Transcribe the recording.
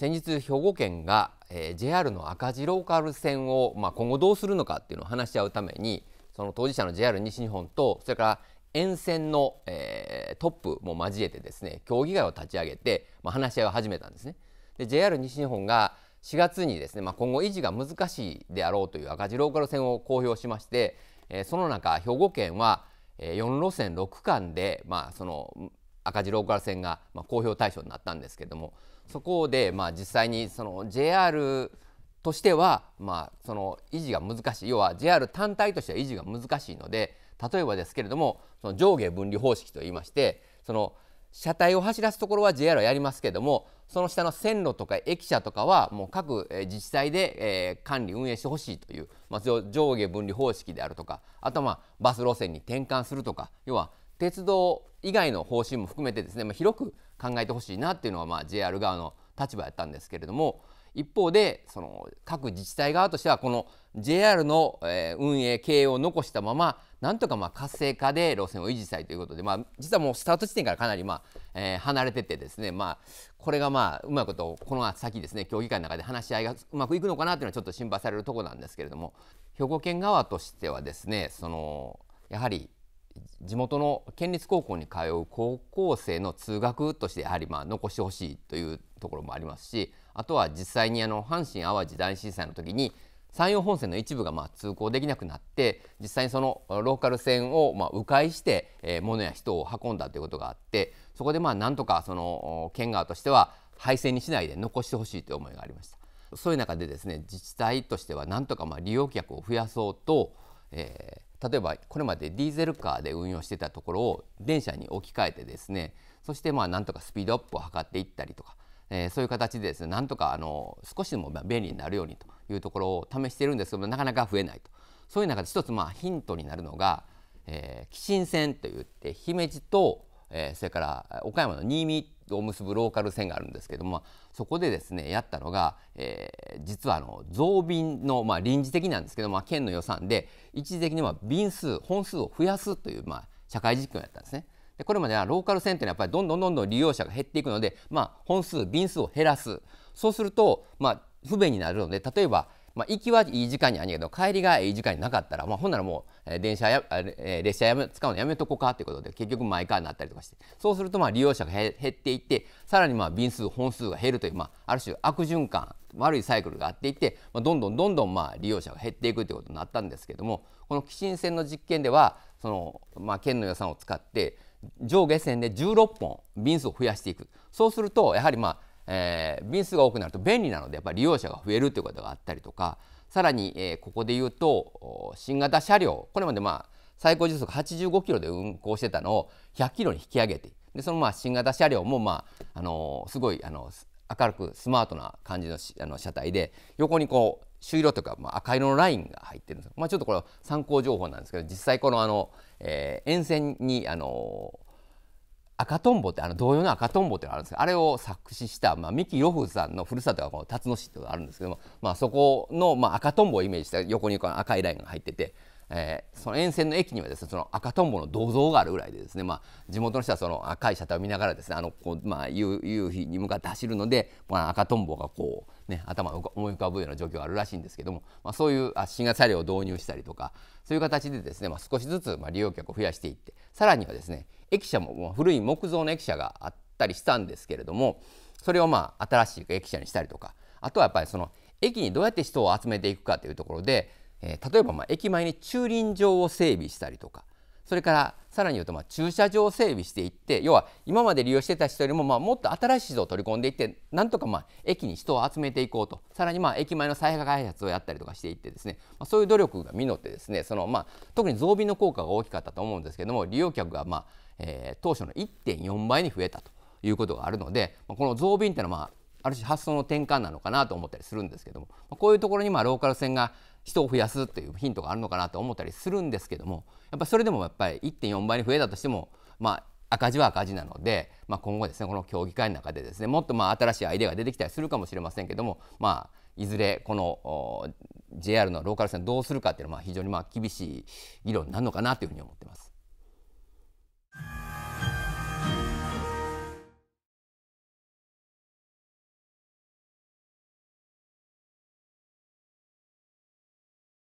先日兵庫県が、えー、JR の赤字ローカル線を、まあ、今後どうするのかっていうのを話し合うためにその当事者の JR 西日本とそれから沿線の、えー、トップも交えてですね協議会を立ち上げて、まあ、話し合いを始めたんですね。で JR 西日本が4月にですね、まあ、今後維持が難しいであろうという赤字ローカル線を公表しまして、えー、その中兵庫県は4路線6間で、まあ、その赤字ローカル線が、ま公表対象になったんですけどもそこで、まあ、実際にその JR としては、まあ、その維持が難しい要は JR 単体としては維持が難しいので例えばですけれどもその上下分離方式といいましてその車体を走らすところは JR はやりますけどもその下の線路とか駅舎とかはもう各自治体で管理運営してほしいという、まあ、上下分離方式であるとかあとまあバス路線に転換するとか要は鉄道以外の方針も含めてですね、まあ、広く考えてほしいなっていうのは、まあ、JR 側の立場やったんですけれども一方でその各自治体側としてはこの JR の、え運営経営を残したままなんとかまあ活性化で路線を維持したいということで、まあ、実はもうスタート地点からかなり、まあえ離れててですね、まあ、これがまあうまいことこの先ですね協議会の中で話し合いがうまくいくのかなというのはちょっと心配されるところなんですけれども兵庫県側としてはですねそのやはり地元の県立高校に通う高校生の通学としてやはりまあ残してほしいというところもありますしあとは実際にあの阪神・淡路大震災の時に山陽本線の一部がまあ通行できなくなって実際にそのローカル線をまあ迂回して、えー、物や人を運んだということがあってそこでまあなんとかその県側としては廃線にしないで残してほしいという思いがありましたそういう中でですね自治体としてはなんとかまあ利用客を増やそうと、えー、例えばこれまでディーゼルカーで運用してたところを電車に置き換えてですねそしてまあなんとかスピードアップを図っていったりとか、えー、そういう形でですねなんとかあの少しでも便利になるようにというところを試してるんですけどなかなか増えないとそういう中で一つまあヒントになるのが、えー、紀新線といって姫路とえー、それから岡山の新見を結ぶローカル線があるんですけどもそこでですねやったのが、えー、実はあの増便の、まあ、臨時的なんですけど、まあ、県の予算で一時的にまあ便数本数を増やすという、まあ、社会実験をやったんですね。でこれまではローカル線というのはやっぱりどんどんどんどん利用者が減っていくので、まあ、本数便数を減らすそうすると、まあ、不便になるので例えばまあ、行きはいい時間にあんやけど帰りがいい時間になかったら、まあ、ほんならもう電車や、え列車やめ使うのやめとこかってことで結局マイカーになったりとかしてそうするとまあ利用者が減っていってさらにまあ便数本数が減るという、まあ、ある種悪循環悪いサイクルがあっていって、まあ、どんどんどんどんまあ利用者が減っていくということになったんですけどもこの紀新線の実験ではその、まあ、県の予算を使って上下線で16本便数を増やしていくそうするとやはりまあえー、便数が多くなると便利なのでやっぱり利用者が増えるということがあったりとかさらに、えー、ここで言うと新型車両これまでまあ最高時速85キロで運行してたのを100キロに引き上げてでそのまあ新型車両も、まああのー、すごい、あの明るくスマートな感じのあの車体で横にこう朱色というか、まあ、赤色のラインが入ってるんですまあ、ちょっとこれは参考情報なんですけど実際このあの、えー、沿線にあのー赤とんぼってあの同様の赤とんぼってのがあるんですけどあれを作詞した、まあ、三木与風さんのふるさとがこの辰野市ってのがあるんですけども、まあ、そこの、まあ、赤とんぼをイメージした横にこの赤いラインが入ってて、えー、その沿線の駅にはですねその赤とんぼの銅像があるぐらいでですね、まあ、地元の人はその赤い車体を見ながらですねあのこう、まあ、夕夕日に向かって走るので、まあ、赤とんぼがこう。ね、頭を思い浮かぶような状況があるらしいんですけども、まあ、そういう新型車両を導入したりとかそういう形でですね、まあ、少しずつま利用客を増やしていってさらにはですね駅舎も古い木造の駅舎があったりしたんですけれどもそれをまあ新しい駅舎にしたりとかあとはやっぱりその駅にどうやって人を集めていくかというところで、えー、例えばまあ駅前に駐輪場を整備したりとかそれからさらに言うとまあ駐車場を整備していって要は今まで利用してた人よりもまあもっと新しい人を取り込んでいってなんとかまあ駅に人を集めていこうとさらにまあ駅前の再開発をやったりとかしていってですね、まあ、そういう努力が実ってですねそのまあ特に増便の効果が大きかったと思うんですけども利用客がまあ、え当初の1.4倍に増えたということがあるので、この増便っていうのはまあある種発想の転換なのかなと思ったりするんですけどもこういうところにまあローカル線が人を増やすというヒントがあるのかなと思ったりするんですけどもやっぱそれでもやっぱり1.4倍に増えたとしてもまあ赤字は赤字なので、まあ、今後ですねこの協議会の中でですねもっとまあ新しいアイデアが出てきたりするかもしれませんけども、まあ、いずれこの JR のローカル線どうするかっていうのは非常にまあ厳しい議論になるのかなというふうに思ってます。